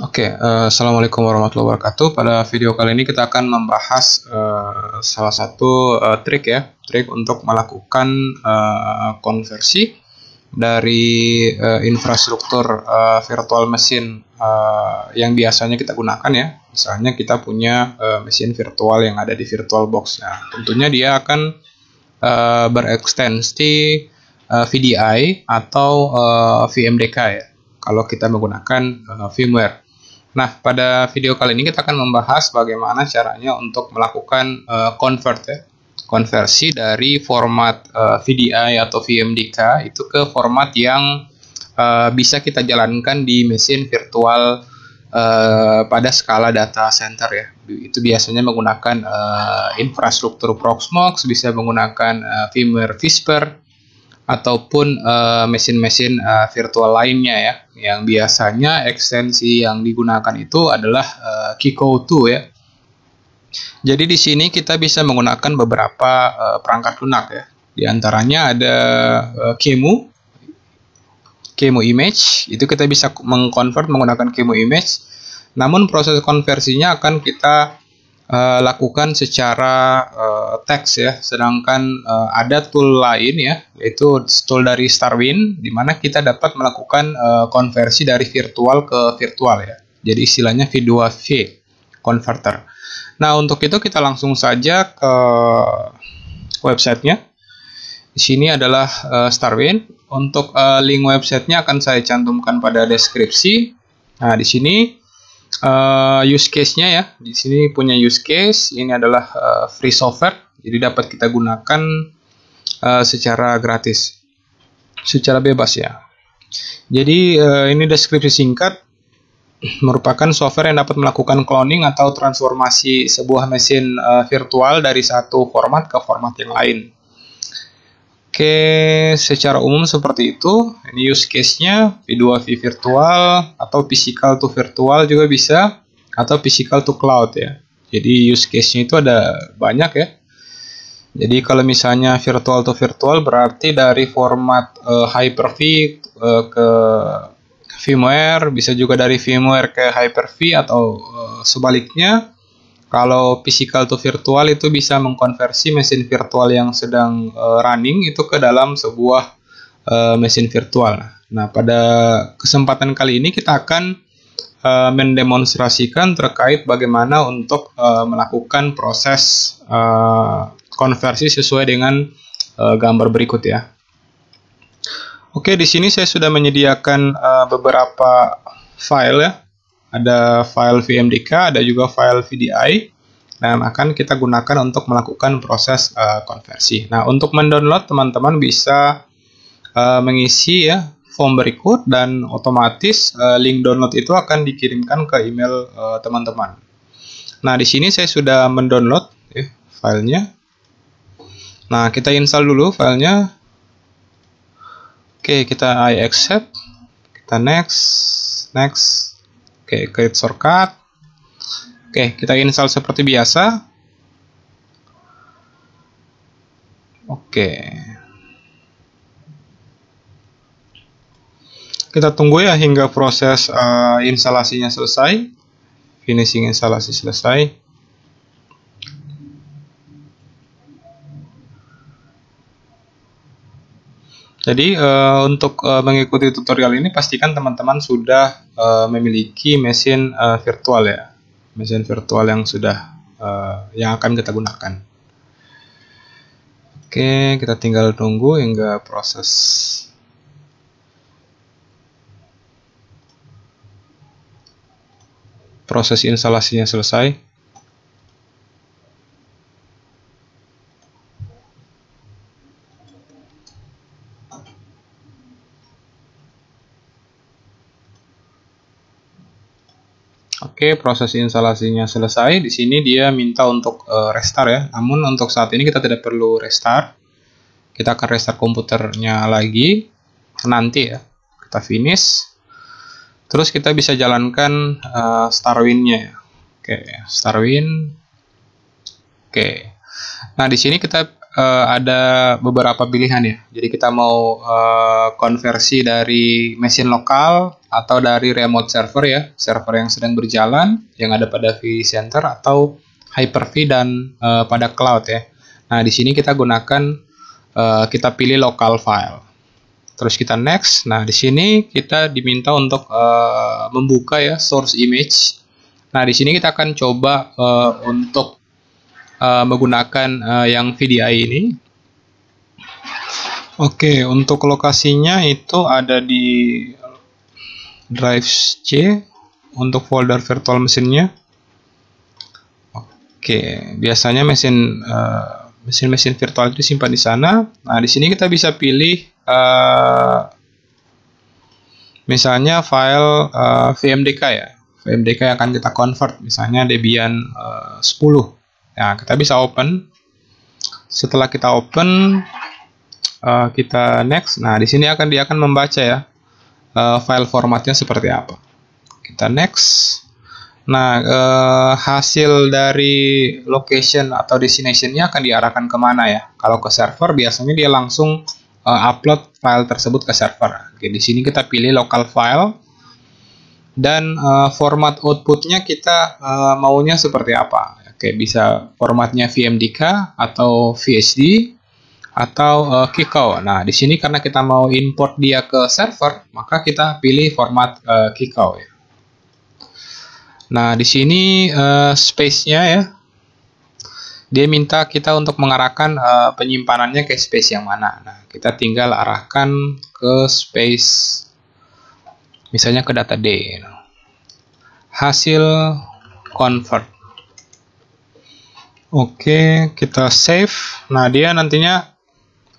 Oke, okay, uh, eh, assalamualaikum warahmatullahi wabarakatuh. Pada video kali ini kita akan membahas uh, salah satu uh, trik ya, trik untuk melakukan uh, konversi dari uh, infrastruktur uh, virtual mesin uh, yang biasanya kita gunakan ya. Misalnya kita punya uh, mesin virtual yang ada di VirtualBox. Nah, tentunya dia akan uh, berekstensi uh, VDI atau uh, VMDK ya. Kalau kita menggunakan uh, firmware. Nah, pada video kali ini kita akan membahas bagaimana caranya untuk melakukan uh, convert ya. Konversi dari format uh, eh, VDI atau VMDK itu ke format yang uh, bisa kita jalankan di mesin virtual uh, pada skala data center ya. Itu biasanya menggunakan uh, infrastruktur Proxmox, bisa menggunakan uh, firmware Whisper ataupun eh, mesin-mesin uh, virtual lainnya ya yang biasanya ekstensi yang digunakan itu adalah uh, Kiko 2 ya. Jadi di sini kita bisa menggunakan beberapa uh, perangkat lunak ya. Di antaranya ada uh, Kemu Kemu image itu kita bisa mengkonvert menggunakan Kemu image. Namun proses konversinya akan kita uh, lakukan secara uh, teks ya. Sedangkan uh, ada tool lain ya, yaitu tool dari Starwin, di mana kita dapat melakukan uh, konversi dari virtual ke virtual ya. Jadi istilahnya V2V converter. Nah untuk itu kita langsung saja ke websitenya. Di sini adalah uh, Starwin. Untuk uh, link websitenya akan saya cantumkan pada deskripsi. Nah di sini uh, use case-nya ya. Di sini punya use case, ini adalah uh, free software, jadi dapat kita gunakan uh, secara gratis, secara bebas ya. Jadi uh, ini deskripsi singkat merupakan software yang dapat melakukan cloning atau transformasi sebuah mesin uh, virtual dari satu format ke format yang lain. Oke, secara umum seperti itu. Ini use case-nya V2V virtual atau physical to virtual juga bisa atau physical to cloud ya. Jadi use case-nya itu ada banyak ya. Jadi kalau misalnya virtual to virtual berarti dari format uh, Hyper-V uh, ke VMware, bisa juga dari VMware ke Hyper-V atau uh, sebaliknya kalau physical to virtual itu bisa mengkonversi mesin virtual yang sedang uh, running itu ke dalam sebuah uh, mesin virtual. Nah, pada kesempatan kali ini kita akan uh, mendemonstrasikan terkait bagaimana untuk uh, melakukan proses uh, konversi sesuai dengan uh, gambar berikut ya. Oke, di sini saya sudah menyediakan uh, beberapa file ya ada file VMDK, ada juga file VDI dan akan kita gunakan untuk melakukan proses uh, konversi. Nah, untuk mendownload teman-teman bisa uh, mengisi ya form berikut dan otomatis uh, link download itu akan dikirimkan ke email teman-teman. Uh, nah, di sini saya sudah mendownload ya, filenya. Nah, kita install dulu filenya. Oke, kita I accept. Kita next, next. Oke, create shortcut. Oke, kita install seperti biasa. Oke. Kita tunggu ya hingga proses uh, instalasinya selesai. Finishing instalasi selesai. Jadi uh, untuk uh, mengikuti tutorial ini pastikan teman-teman sudah uh, memiliki mesin uh, virtual ya, mesin virtual yang sudah uh, yang akan kita gunakan. Oke, kita tinggal tunggu hingga proses. Proses instalasinya selesai. Oke, proses instalasinya selesai. Di sini dia minta untuk uh, restart ya. Namun untuk saat ini kita tidak perlu restart. Kita akan restart komputernya lagi nanti ya. Kita finish. Terus kita bisa jalankan uh, Starwin-nya ya. Oke, Starwin. Oke. Nah, di sini kita uh, ada beberapa pilihan ya. Jadi kita mau uh, konversi dari mesin lokal atau dari remote server ya, server yang sedang berjalan yang ada pada vCenter atau Hyper-V dan uh, pada cloud ya. Nah, di sini kita gunakan uh, kita pilih local file. Terus kita next. Nah, di sini kita diminta untuk uh, membuka ya source image. Nah, di sini kita akan coba uh, untuk uh, menggunakan uh, yang VDI ini. Oke, untuk lokasinya itu ada di Drive C untuk folder virtual mesinnya. Oke, biasanya mesin mesin eh, mesin-mesin virtual itu simpan di sana. Nah, di sini kita bisa pilih uh, misalnya file uh, eh, VMDK ya. VMDK yang akan kita convert misalnya Debian uh, 10. Nah, kita bisa open. Setelah kita open uh, kita next. Nah, di sini akan dia akan membaca ya uh, file formatnya seperti apa. Kita next. Nah, uh, hasil dari location atau destinationnya akan diarahkan kemana ya? Kalau ke server, biasanya dia langsung uh, upload file tersebut ke server. Oke, di sini kita pilih local file dan uh, format outputnya kita uh, maunya seperti apa? Oke, bisa formatnya VMDK atau VHD atau uh, eh, kickout. Nah, di sini karena kita mau import dia ke server, maka kita pilih format uh, eh, kickout ya. Nah, di sini uh, space-nya ya. Dia minta kita untuk mengarahkan uh, penyimpanannya ke space yang mana. Nah, kita tinggal arahkan ke space misalnya ke data D. Hasil convert. Oke, okay, kita save. Nah, dia nantinya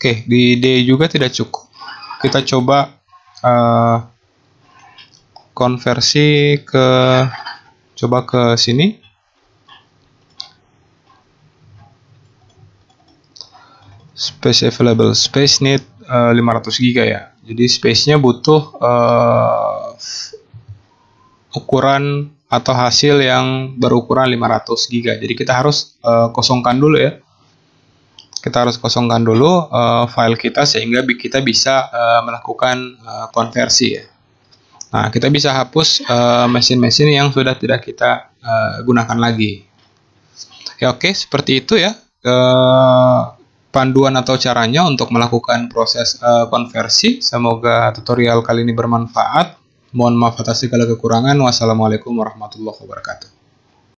Oke, di D juga tidak cukup. Kita coba uh, konversi ke coba ke sini. Space available, space need uh, 500 GB ya. Jadi space-nya butuh uh, ukuran atau hasil yang berukuran 500 GB. Jadi kita harus uh, kosongkan dulu ya kita harus kosongkan dulu uh, file kita sehingga kita bisa uh, melakukan uh, konversi ya. Nah, kita bisa hapus mesin-mesin uh, yang sudah tidak kita uh, gunakan lagi. Ya oke, okay, seperti itu ya. Uh, panduan atau caranya untuk melakukan proses uh, konversi. Semoga tutorial kali ini bermanfaat. Mohon maaf atas segala kekurangan. Wassalamualaikum warahmatullahi wabarakatuh.